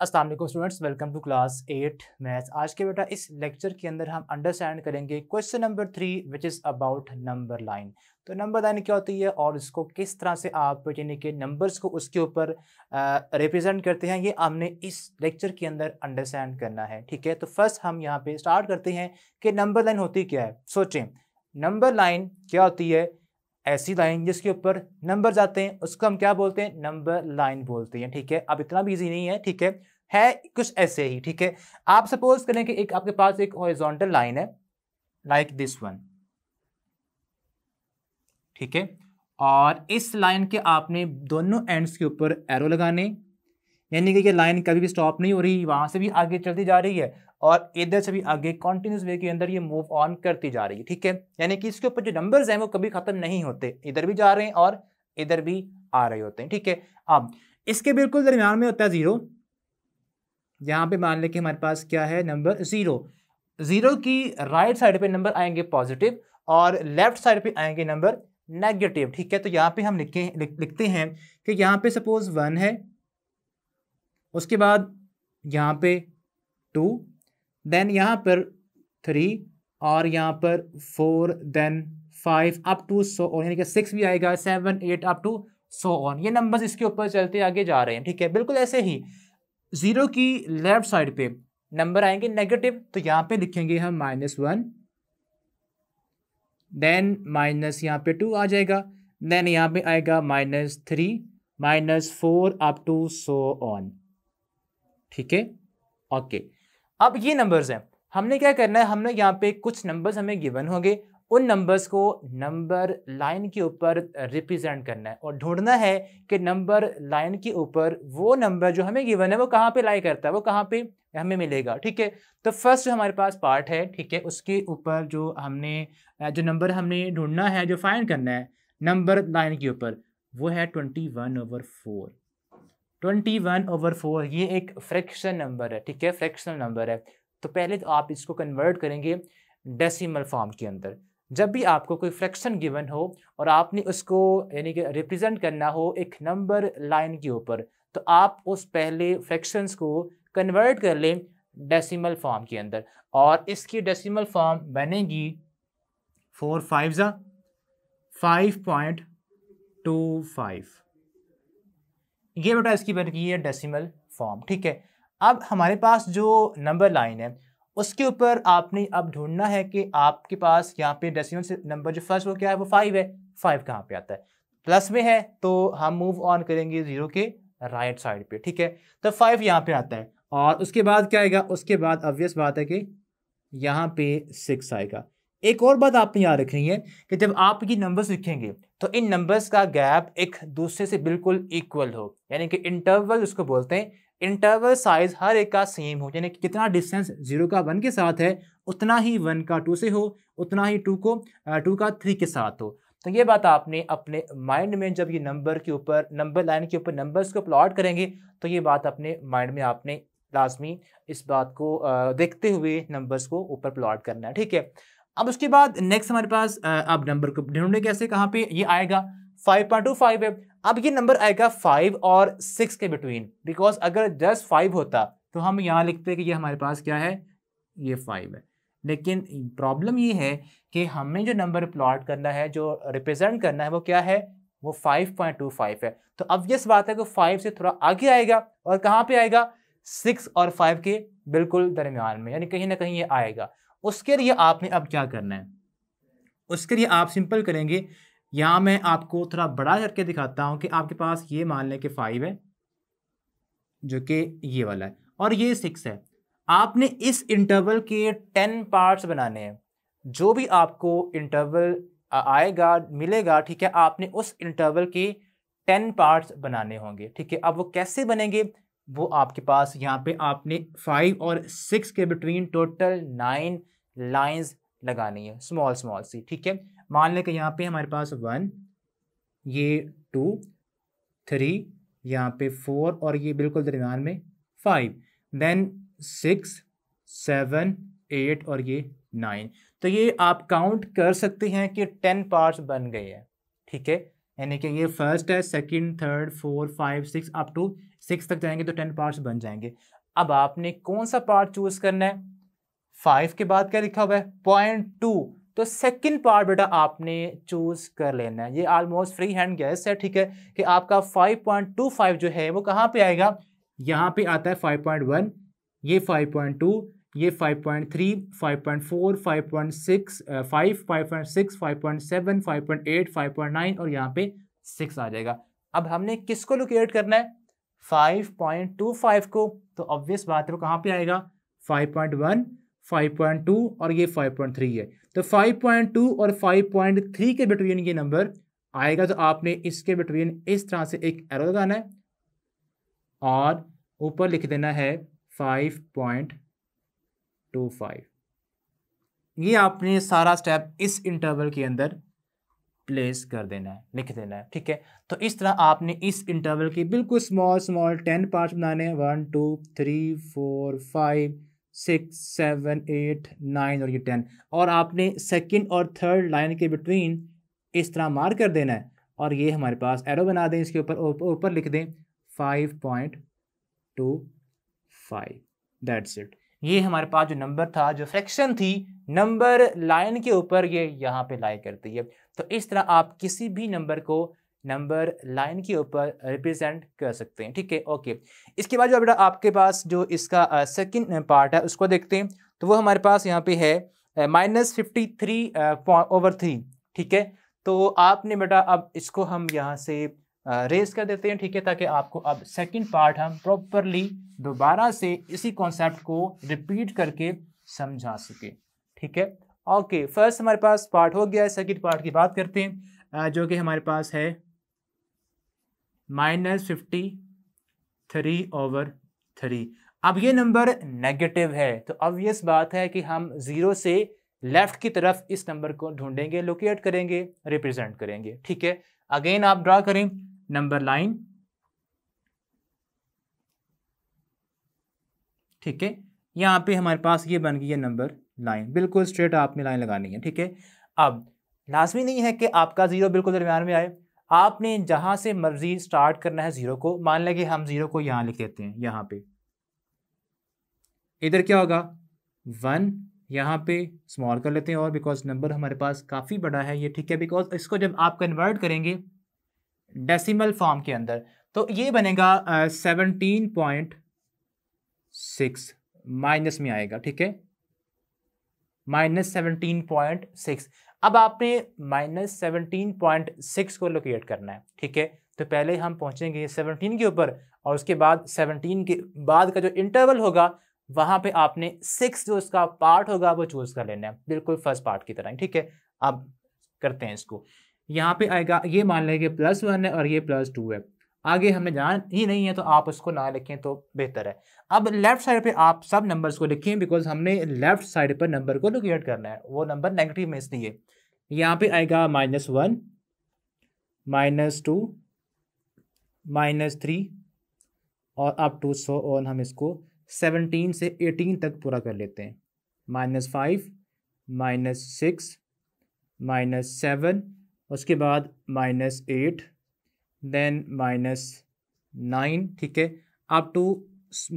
Aslam students welcome to class eight maths आज के बेटा इस लेक्चर के अंदर हम अंडरस्टैंड करेंगे question number three which is about number line तो नंबर लाइन क्या होती है और इसको किस तरह से आप यानी कि नंबर्स को उसके ऊपर रिप्रेजेंट करते हैं ये हमने इस लेक्चर के अंदर अंडरस्टैंड करना है ठीक है तो फर्स्ट हम यहाँ पे स्टार्ट करते हैं कि नंबर लाइन होती क्या है सोचें नंबर लाइन क्या होती है ऐसी लाइन जिसके ऊपर नंबर जाते हैं उसको हम क्या बोलते हैं नंबर लाइन बोलते हैं ठीक है अब इतना भी ईजी नहीं है ठीक है है कुछ ऐसे ही ठीक है आप सपोज करें कि एक आपके पास एक हॉरिजॉन्टल लाइन है लाइक दिस वन ठीक है और इस लाइन के आपने दोनों एंड्स के ऊपर एरो लगाने यानी कि ये लाइन कभी भी स्टॉप नहीं हो रही वहां से भी आगे चलती जा रही है और इधर से भी आगे कॉन्टिन्यूस वे के अंदर ये मूव ऑन करती जा रही है ठीक है यानी कि इसके ऊपर जो नंबर्स हैं वो कभी ख़त्म नहीं होते इधर भी जा रहे हैं और इधर भी आ रहे होते हैं ठीक है अब इसके बिल्कुल दरमियान में होता है ज़ीरो यहाँ पे मान लें कि हमारे पास क्या है नंबर ज़ीरो ज़ीरो की राइट साइड पे नंबर आएंगे पॉजिटिव और लेफ्ट साइड पे आएंगे नंबर नेगेटिव ठीक है तो यहाँ पे हम लिखे लिख, लिखते हैं कि यहाँ पे सपोज वन है उसके बाद यहाँ पे टू देन यहाँ पर थ्री और यहाँ पर four then five up to so on यानी कि सिक्स भी आएगा seven eight up to so on ये नंबर्स इसके ऊपर चलते आगे जा रहे हैं ठीक है बिल्कुल ऐसे ही ज़ीरो की लेफ्ट साइड पे नंबर आएंगे नेगेटिव तो यहाँ पे लिखेंगे हम माइनस वन देन माइनस यहाँ पे टू आ जाएगा देन यहाँ पे आएगा minus three minus four up to so on ठीक है ओके अब ये नंबर्स हैं हमने क्या करना है हमने यहाँ पे कुछ नंबर्स हमें गिवन होंगे उन नंबर्स को नंबर लाइन के ऊपर रिप्रेजेंट करना है और ढूंढना है कि नंबर लाइन के ऊपर वो नंबर जो हमें गिवन है वो कहाँ पे लाई करता है वो कहाँ पे हमें मिलेगा ठीक है तो फर्स्ट जो हमारे पास पार्ट है ठीक है उसके ऊपर जो हमने जो नंबर हमने ढूंढना है जो फाइंड करना है नंबर लाइन के ऊपर वो है twenty one over four twenty one over four ये एक फ्रैक्शन नंबर है ठीक है फ्रैक्शनल नंबर है तो पहले तो आप इसको कन्वर्ट करेंगे डेसिमल फॉर्म के अंदर जब भी आपको कोई फ्रैक्शन गिवन हो और आपने उसको यानी कि रिप्रेजेंट करना हो एक नंबर लाइन के ऊपर तो आप उस पहले फ्रैक्शंस को कन्वर्ट कर लें डेसिमल फॉर्म के अंदर और इसकी डेसिमल फॉर्म बनेगी फोर फाइव ज़ा फाइव पॉइंट टू फाइव ये बेटा इसकी बन गई है डेसिमल फॉर्म ठीक है अब हमारे पास जो नंबर लाइन है उसके ऊपर आपने अब ढूंढना है कि आपके पास यहाँ पे डेसिमल नंबर जो फर्स्ट वो क्या है वो फाइव है फाइव कहाँ पे आता है प्लस में है तो हम मूव ऑन करेंगे ज़ीरो के राइट साइड पे ठीक है तो फाइव यहाँ पे आता है और उसके बाद क्या आएगा उसके बाद ऑब्वियस बात है कि यहाँ पे सिक्स आएगा एक और बात आपने याद रखनी है कि जब आप ये नंबर्स लिखेंगे तो इन नंबर्स का गैप एक दूसरे से बिल्कुल इक्वल हो यानी कि इंटरवल उसको बोलते हैं इंटरवल साइज हर एक का सेम हो यानी कि कितना डिस्टेंस जीरो का वन के साथ है उतना ही वन का टू से हो उतना ही टू को टू का थ्री के साथ हो तो ये बात आपने अपने माइंड में जब ये नंबर के ऊपर नंबर लाइन के ऊपर नंबर्स को प्लॉट करेंगे तो ये बात अपने माइंड में आपने लाजमी इस बात को देखते हुए नंबर्स को ऊपर प्लॉट करना है ठीक है अब उसके बाद नेक्स्ट हमारे पास अब नंबर को ढूंढे कैसे कहाँ पे ये आएगा फाइव पॉइंट टू फाइव है अब ये नंबर आएगा फाइव और सिक्स के बिटवीन बिकॉज अगर जस्ट फाइव होता तो हम यहाँ लिखते कि ये हमारे पास क्या है ये फाइव है लेकिन प्रॉब्लम ये है कि हमें जो नंबर प्लॉट करना है जो रिप्रेजेंट करना है वो क्या है वो 5.25 है तो अब ऑब्वियस बात है कि फाइव से थोड़ा आगे आएगा और कहाँ पर आएगा सिक्स और फाइव के बिल्कुल दरमियान में यानी कहीं ना कहीं ये आएगा उसके लिए आपने अब क्या करना है उसके लिए आप सिंपल करेंगे यहाँ मैं आपको थोड़ा बड़ा करके दिखाता हूँ कि आपके पास ये मान लें कि फाइव है जो कि ये वाला है और ये सिक्स है आपने इस इंटरवल के टेन पार्ट्स बनाने हैं जो भी आपको इंटरवल आएगा मिलेगा ठीक है आपने उस इंटरवल के टेन पार्ट्स बनाने होंगे ठीक है अब वो कैसे बनेंगे वो आपके पास यहाँ पे आपने फाइव और सिक्स के बिटवीन टोटल नाइन लाइंस लगानी है स्मॉल स्मॉल सी ठीक है मान लें कि यहाँ पे हमारे पास वन ये टू थ्री यहाँ पे फोर और ये बिल्कुल दरमियान में five then six seven eight और ये नाइन तो ये आप काउंट कर सकते हैं कि टेन पार्ट्स बन गए हैं ठीक है यानी कि ये फर्स्ट है second third four five six up to six तक जाएंगे तो टेन पार्ट्स बन जाएंगे अब आपने कौन सा पार्ट चूज़ करना है फाइव के बाद क्या लिखा हुआ है पॉइंट टू तो सेकंड पार्ट बेटा आपने चूज कर लेना है ये ऑलमोस्ट फ्री हैंड गैस है ठीक है कि आपका 5.25 जो है वो कहाँ पे आएगा यहाँ पे आता है 5.1 ये 5.2 ये 5.3 5.4 5.6 5.6 5.7 5.8 और यहाँ पे 6 आ जाएगा अब हमने किसको लोकेट करना है 5.25 को तो ऑब्वियस बात है वो कहाँ पे आएगा वन 5.2 और ये 5.3 है तो 5.2 और 5.3 के बिटवीन ये नंबर आएगा तो आपने इसके बिटवीन इस तरह से एक एरो लगाना है और ऊपर लिख देना है 5.25 ये आपने सारा स्टेप इस इंटरवल के अंदर प्लेस कर देना है लिख देना है ठीक है तो इस तरह आपने इस इंटरवल की बिल्कुल स्मॉल स्मॉल टेन पार्ट्स बनाने हैं one two three four five six seven eight nine और ये टेन और आपने सेकंड और थर्ड लाइन के बिटवीन इस तरह मार कर देना है और ये हमारे पास एरो बना दें इसके ऊपर ऊपर लिख दें five point two five that's it ये हमारे पास जो नंबर था जो फ्रैक्शन थी नंबर लाइन के ऊपर ये यहाँ पे लाई करती है तो इस तरह आप किसी भी नंबर को नंबर लाइन के ऊपर रिप्रेजेंट कर सकते हैं ठीक है ओके इसके बाद जो बेटा आपके पास जो इसका सेकंड पार्ट है उसको देखते हैं तो वो हमारे पास यहाँ पे है minus fifty three over three ठीक है तो आपने बेटा अब इसको हम यहाँ से रेज कर देते हैं ठीक है ताकि आपको अब सेकंड पार्ट हम प्रॉपरली दोबारा से इसी कॉन्सेप्ट को रिपीट करके समझा सके ठीक है ओके फर्स्ट हमारे पास पार्ट हो गया है सेकेंड पार्ट की बात करते हैं जो कि हमारे पास है minus fifty three over three अब ये नंबर नेगेटिव है तो ऑब्वियस बात है कि हम ज़ीरो से लेफ्ट की तरफ इस नंबर को ढूंढेंगे लोकेट करेंगे रिप्रेजेंट करेंगे ठीक है अगेन आप ड्रा करें नंबर लाइन ठीक है यहां पे हमारे पास ये बन गई है नंबर लाइन बिल्कुल स्ट्रेट आपने लाइन लगानी है ठीक है अब लाजमी नहीं है कि आपका ज़ीरो बिल्कुल दरमियान में आए आपने जहाँ से मर्जी स्टार्ट करना है ज़ीरो को मान लें कि हम ज़ीरो को यहाँ लिख देते हैं यहाँ पे इधर क्या होगा वन यहाँ पे स्मॉल कर लेते हैं और बिकॉज नंबर हमारे पास काफ़ी बड़ा है ये ठीक है बिकॉज इसको जब आप कन्वर्ट करेंगे डेसिमल फॉर्म के अंदर तो ये बनेगा सेवनटीन पॉइंट सिक्स माइनस में आएगा ठीक है माइनस सेवनटीन पॉइंट सिक्स अब आपने माइनस सेवनटीन पॉइंट सिक्स को लोकेट करना है ठीक है तो पहले हम पहुँचेंगे सेवनटीन के ऊपर और उसके बाद सेवनटीन के बाद का जो इंटरवल होगा वहां पे आपने सिक्स जो उसका पार्ट होगा वो चूज़ कर लेना है बिल्कुल फर्स्ट पार्ट की तरह ठीक है अब करते हैं इसको यहाँ पे आएगा ये मान लें कि प्लस वन है और ये प्लस टू है आगे हमें जान ही नहीं है तो आप उसको ना लिखें तो बेहतर है अब लेफ्ट साइड पे आप सब नंबर्स को लिखें बिकॉज हमने लेफ्ट साइड पर नंबर को लोकेट करना है वो नंबर नेगेटिव में इसलिए यहाँ पे आएगा minus one minus two minus three और अप टू सो ऑन हम इसको सेवनटीन से एटीन तक पूरा कर लेते हैं minus five minus six minus seven उसके बाद minus eight then minus nine ठीक है अप टू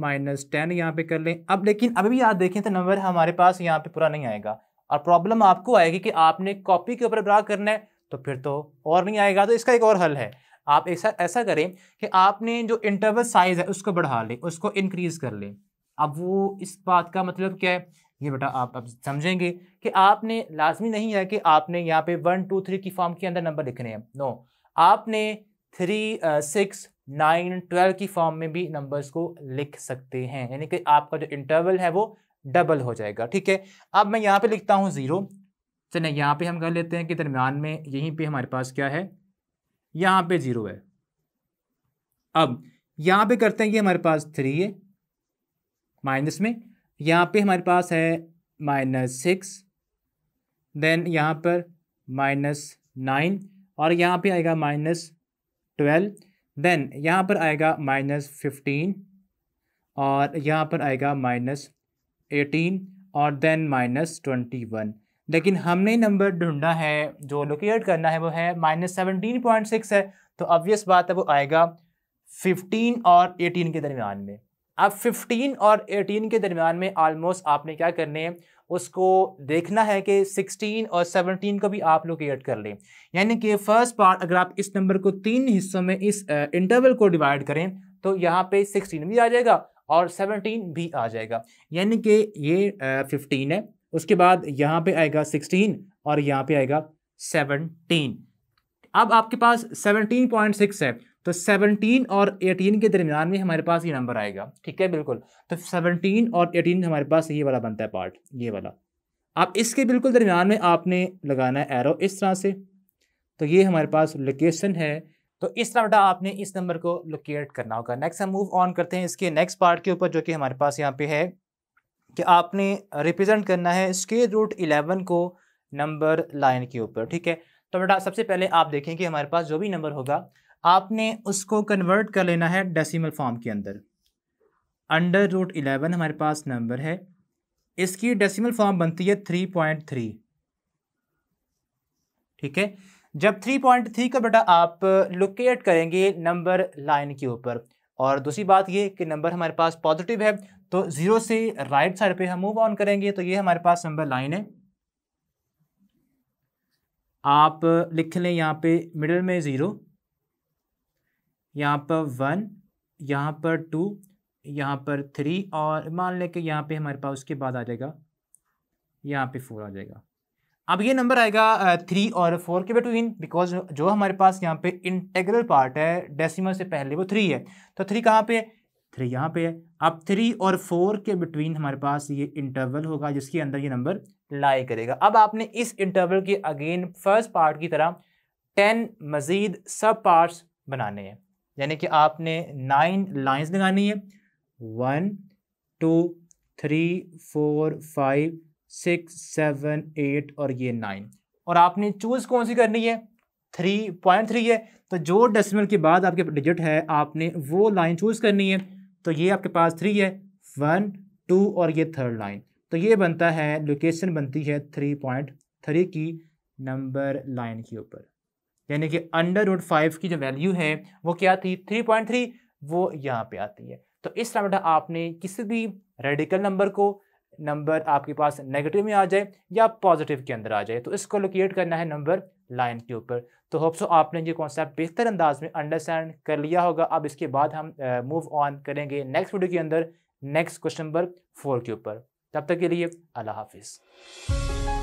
माइनस टेन यहाँ पे कर लें अब लेकिन अभी भी याद देखें तो नंबर हमारे पास यहाँ पे पूरा नहीं आएगा और प्रॉब्लम आपको आएगी कि आपने कॉपी के ऊपर ब्रा करना है तो फिर तो और नहीं आएगा तो इसका एक और हल है आप ऐसा ऐसा करें कि आपने जो इंटरवल साइज है उसको बढ़ा लें उसको इंक्रीज कर लें अब वो इस बात का मतलब क्या है ये बेटा आप अब समझेंगे कि आपने लाजमी नहीं है कि आपने यहाँ पे वन टू थ्री की फॉर्म के अंदर नंबर लिखने हैं नो आपने थ्री सिक्स नाइन ट्वेल्व की फॉर्म में भी नंबर्स को लिख सकते हैं यानी कि आपका जो इंटरवल है वो डबल हो जाएगा ठीक है अब मैं यहाँ पे लिखता हूँ ज़ीरो चलिए यहाँ पे हम कर लेते हैं कि दरमियान में यहीं पे हमारे पास क्या है यहाँ पे ज़ीरो है अब यहाँ पे करते हैं कि हमारे पास थ्री है माइनस में यहाँ पे हमारे पास है माइनस सिक्स देन यहाँ पर माइनस नाइन और यहाँ पे आएगा माइनस ट्वेल्व देन यहाँ पर आएगा माइनस फिफ्टीन और यहाँ पर आएगा माइनस एटीन और देन माइनस ट्वेंटी वन लेकिन हमने नंबर ढूंढना है जो लोकेट करना है वो है माइनस सेवनटीन पॉइंट सिक्स है तो ऑब्वियस बात है वो आएगा फिफ्टीन और एटीन के दरमियान में अब फिफ्टीन और एटीन के दरमियान में ऑलमोस्ट आपने क्या करने हैं उसको देखना है कि 16 और 17 को भी आप लोग एड कर लें यानी कि फर्स्ट पार्ट अगर आप इस नंबर को तीन हिस्सों में इस इंटरवल को डिवाइड करें तो यहाँ पे 16 भी आ जाएगा और 17 भी आ जाएगा यानी कि ये आ, 15 है उसके बाद यहाँ पे आएगा 16 और यहाँ पे आएगा 17 अब आपके पास 17.6 है तो 17 और 18 के दरमियान में हमारे पास ये नंबर आएगा ठीक है बिल्कुल तो 17 और 18 हमारे पास ये वाला बनता है पार्ट ये वाला अब इसके बिल्कुल दरमियान में आपने लगाना है एरो इस तरह से तो ये हमारे पास लोकेशन है तो इस तरह बेटा आपने इस नंबर को लोकेट करना होगा नेक्स्ट हम मूव ऑन करते हैं इसके नेक्स्ट पार्ट के ऊपर जो कि हमारे पास यहाँ पे है कि आपने रिप्रेजेंट करना है इसके रूट इलेवन को नंबर लाइन के ऊपर ठीक है तो बेटा सबसे पहले आप देखें कि हमारे पास जो भी नंबर होगा आपने उसको कन्वर्ट कर लेना है डेसिमल फॉर्म के अंदर अंडर रूट इलेवन हमारे पास नंबर है इसकी डेसिमल फॉर्म बनती है थ्री पॉइंट थ्री ठीक है जब थ्री पॉइंट थ्री का बेटा आप लोकेट करेंगे नंबर लाइन के ऊपर और दूसरी बात ये कि नंबर हमारे पास पॉजिटिव है तो ज़ीरो से राइट साइड पे हम मूव ऑन करेंगे तो ये हमारे पास नंबर लाइन है आप लिख लें यहाँ पे मिडल में ज़ीरो यहाँ पर वन यहाँ पर टू यहाँ पर थ्री और मान लें कि यहाँ पे हमारे पास उसके बाद आ जाएगा यहाँ पे फोर आ जाएगा अब ये नंबर आएगा थ्री और फोर के बिटवीन बिकॉज जो हमारे पास यहाँ पे इंटेग्रल पार्ट है डेसिमल से पहले वो थ्री है तो थ्री कहाँ पे है थ्री यहाँ पे है अब थ्री और फोर के बिटवीन हमारे पास ये इंटरवल होगा जिसके अंदर ये नंबर लाई करेगा अब आपने इस इंटरवल के अगेन फर्स्ट पार्ट की तरह टेन मज़ीद सब पार्ट्स बनाने हैं यानी कि आपने नाइन लाइन्स लगानी है one two three four five six seven eight और ये नाइन और आपने चूज़ कौन सी करनी है थ्री पॉइंट थ्री है तो जो डेसिमल के बाद आपके डिजिट है आपने वो लाइन चूज़ करनी है तो ये आपके पास थ्री है वन टू और ये थर्ड लाइन तो ये बनता है लोकेशन बनती है थ्री पॉइंट थ्री की नंबर लाइन के ऊपर यानी कि अंडर रूट फाइव की जो वैल्यू है वो क्या थी थ्री पॉइंट थ्री वो यहाँ पे आती है तो इस तरह बेटा आपने किसी भी रेडिकल नंबर को नंबर आपके पास नेगेटिव में आ जाए या पॉजिटिव के अंदर आ जाए तो इसको लोकेट करना है नंबर लाइन के ऊपर तो होप्सो आपने ये कॉन्सेप्ट बेहतर अंदाज में अंडरस्टैंड कर लिया होगा अब इसके बाद हम मूव uh, ऑन करेंगे नेक्स्ट वीडियो के अंदर नेक्स्ट क्वेश्चन नंबर फोर के ऊपर तब तक के लिए अल्लाह हाफिज़